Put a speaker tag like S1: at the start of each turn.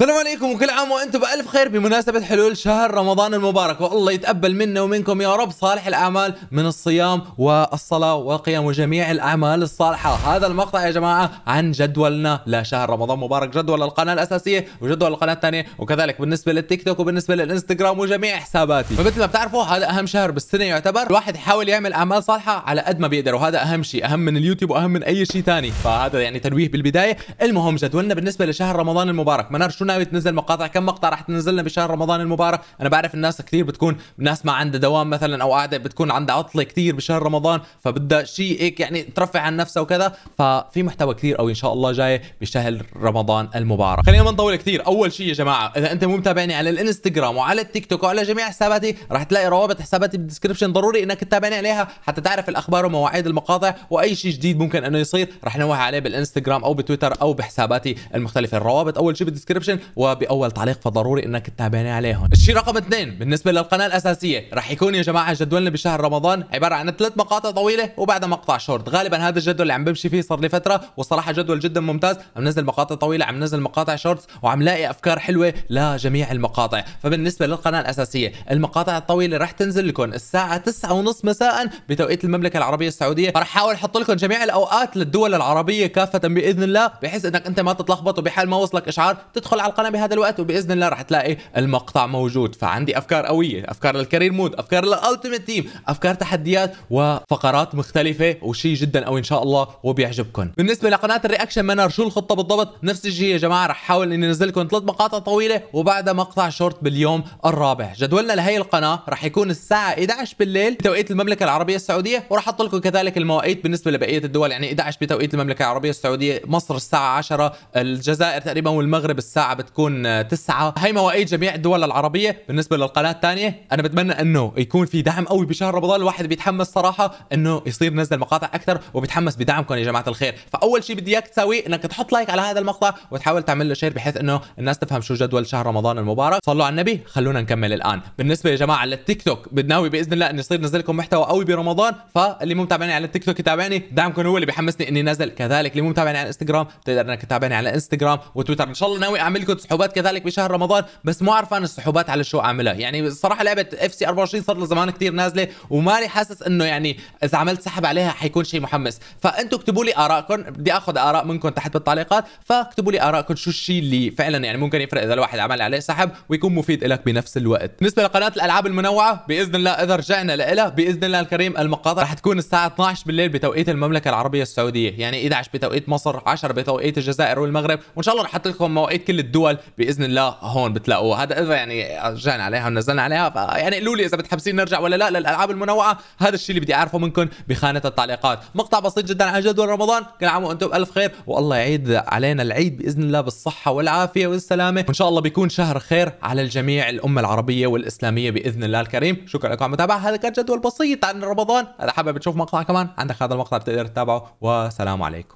S1: السلام عليكم وكل عام وانتم بألف خير بمناسبة حلول شهر رمضان المبارك والله يتقبل منا ومنكم يا رب صالح الأعمال من الصيام والصلاة والقيام وجميع الأعمال الصالحة هذا المقطع يا جماعة عن جدولنا لشهر رمضان مبارك جدول القناة الأساسية وجدول القناة الثانية وكذلك بالنسبة للتيك توك وبالنسبة للإنستغرام وجميع حساباتي فمثل ما بتعرفوا هذا أهم شهر بالسنة يعتبر الواحد يحاول يعمل أعمال صالحة على قد ما بيقدر وهذا أهم شيء أهم من اليوتيوب وأهم من أي شيء ثاني فهذا يعني تنويه بالبداية المهم جدولنا بالنسبة لشهر رمضان المبارك ما ناوي تنزل مقاطع كم مقطع راح تنزل لنا بشهر رمضان المبارك انا بعرف الناس كثير بتكون ناس ما عندها دوام مثلا او قاعده بتكون عندها عطله كثير بشهر رمضان فبدها شيء هيك يعني ترفع عن نفسها وكذا ففي محتوى كثير قوي ان شاء الله جاي بشهر رمضان المبارك خلينا ما نطول كثير اول شيء يا جماعه اذا انت مو متابعني على الانستغرام وعلى التيك توك وعلى جميع حساباتي راح تلاقي روابط حساباتي بالدسكربشن ضروري انك تتابعني عليها حتى تعرف الاخبار ومواعيد المقاطع واي شيء جديد ممكن انه يصير راح نوه عليه بالانستغرام او بتويتر او بحساباتي المختلفه الروابط اول شيء بالديسكربشن وباول تعليق فضروري انك تتابعني عليهم الشيء رقم اثنين بالنسبه للقناه الاساسيه رح يكون يا جماعه جدولنا بشهر رمضان عباره عن ثلاث مقاطع طويله وبعدها مقطع شورت غالبا هذا الجدول اللي عم بمشي فيه صار لي فتره وصراحه جدول جدا ممتاز عم نزل مقاطع طويله عم نزل مقاطع شورتس وعم لاقي افكار حلوه لجميع المقاطع فبالنسبه للقناه الاساسيه المقاطع الطويله رح تنزل لكم الساعه 9:30 مساء بتوقيت المملكه العربيه السعوديه رح احاول احط لكم جميع الاوقات للدول العربيه كافه باذن الله بحيث انك انت ما تتلخبط وبحال ما وصلك اشعار تدخل على القناه بهذا الوقت وباذن الله رح تلاقي المقطع موجود فعندي افكار قويه افكار للكارير مود افكار للالتيميت تيم افكار تحديات وفقرات مختلفه وشي جدا قوي ان شاء الله وبيعجبكم بالنسبه لقناه الرياكشن منار شو الخطه بالضبط نفس الشيء يا جماعه رح احاول اني انزل لكم ثلاث مقاطع طويله وبعدها مقطع شورت باليوم الرابع جدولنا لهي القناه رح يكون الساعه 11 بالليل بتوقيت المملكه العربيه السعوديه ورح احط لكم كذلك المواقيت بالنسبه لبقيه الدول يعني 11 بتوقيت المملكه العربيه السعوديه مصر الساعه 10 الجزائر تقريبا والمغرب الساعه بتكون 9 هي مواعيد جميع الدول العربيه بالنسبه للقناه الثانيه انا بتمنى انه يكون في دعم قوي بشهر رمضان الواحد بيتحمس صراحه انه يصير نزل مقاطع اكثر وبيتحمس بدعمكم يا جماعه الخير فاول شيء بدي اياك تسوي انك تحط لايك على هذا المقطع وتحاول تعمل له شير بحيث انه الناس تفهم شو جدول شهر رمضان المبارك صلوا على النبي خلونا نكمل الان بالنسبه يا جماعه للتيك توك بدناوي باذن الله انه يصير نزل لكم محتوى قوي برمضان فاللي مو متابعني على التيك توك يتابعني دعمكم هو اللي بيحمسني اني نزل كذلك اللي مو متابعني على الانستغرام بتقدر انك تتابعني على انستغرام وتويتر ان شاء الله ناوي اعمل كنت سحوبات كذلك بشهر رمضان بس مو عرفان السحوبات على شو اعملها يعني الصراحه لعبه اف سي 24 صار لها زمان كثير نازله وماني حاسس انه يعني اذا عملت سحب عليها حيكون شيء محمس فانتم اكتبوا لي ارائكم بدي اخذ اراء منكم تحت بالتعليقات فاكتبوا لي ارائكم شو الشيء اللي فعلا يعني ممكن يفرق اذا الواحد عمل عليه سحب ويكون مفيد لك بنفس الوقت بالنسبه لقناه الالعاب المنوعه باذن الله اذا رجعنا لها باذن الله الكريم المقاطع رح تكون الساعه 12 بالليل بتوقيت المملكه العربيه السعوديه يعني 11 بتوقيت مصر 10 بتوقيت الجزائر والمغرب وان شاء الله رح احط لكم مواقيت كل الدول باذن الله هون بتلاقوها هذا اذا يعني رجعنا عليها ونزلنا عليها يعني قولوا لي اذا بتحبسين نرجع ولا لا للالعاب المنوعه هذا الشيء اللي بدي اعرفه منكم بخانه التعليقات مقطع بسيط جدا عن جدول رمضان كل عام وانتم بالف خير والله يعيد علينا العيد باذن الله بالصحه والعافيه والسلامه وان شاء الله بيكون شهر خير على الجميع الامه العربيه والاسلاميه باذن الله الكريم شكرا لكم على المتابعه هذا كان جدول بسيط عن رمضان اذا حابب تشوف مقطع كمان عندك هذا المقطع بتقدر تتابعه والسلام عليكم